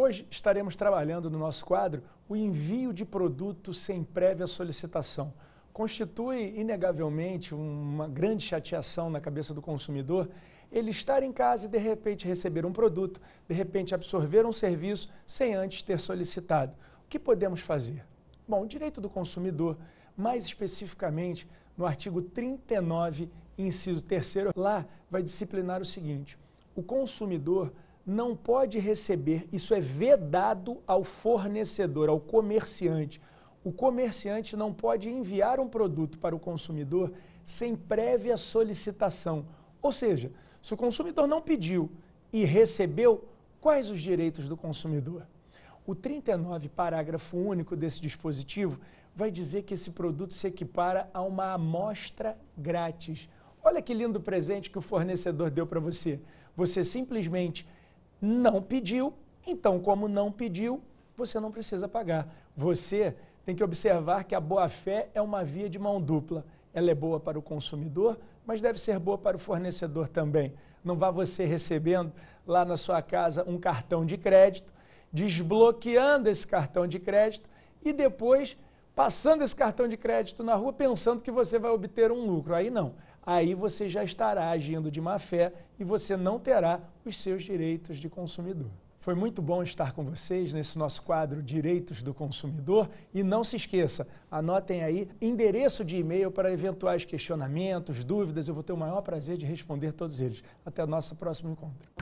Hoje estaremos trabalhando no nosso quadro o envio de produto sem prévia solicitação. Constitui, inegavelmente, uma grande chateação na cabeça do consumidor ele estar em casa e de repente receber um produto, de repente absorver um serviço sem antes ter solicitado. O que podemos fazer? Bom, o direito do consumidor, mais especificamente no artigo 39, inciso 3, lá vai disciplinar o seguinte: o consumidor não pode receber, isso é vedado ao fornecedor, ao comerciante. O comerciante não pode enviar um produto para o consumidor sem prévia solicitação. Ou seja, se o consumidor não pediu e recebeu, quais os direitos do consumidor? O 39, parágrafo único desse dispositivo, vai dizer que esse produto se equipara a uma amostra grátis. Olha que lindo presente que o fornecedor deu para você. Você simplesmente não pediu, então, como não pediu, você não precisa pagar. Você tem que observar que a boa-fé é uma via de mão dupla. Ela é boa para o consumidor, mas deve ser boa para o fornecedor também. Não vá você recebendo lá na sua casa um cartão de crédito, desbloqueando esse cartão de crédito e depois passando esse cartão de crédito na rua pensando que você vai obter um lucro. Aí não aí você já estará agindo de má fé e você não terá os seus direitos de consumidor. Foi muito bom estar com vocês nesse nosso quadro Direitos do Consumidor. E não se esqueça, anotem aí endereço de e-mail para eventuais questionamentos, dúvidas. Eu vou ter o maior prazer de responder todos eles. Até o nosso próximo encontro.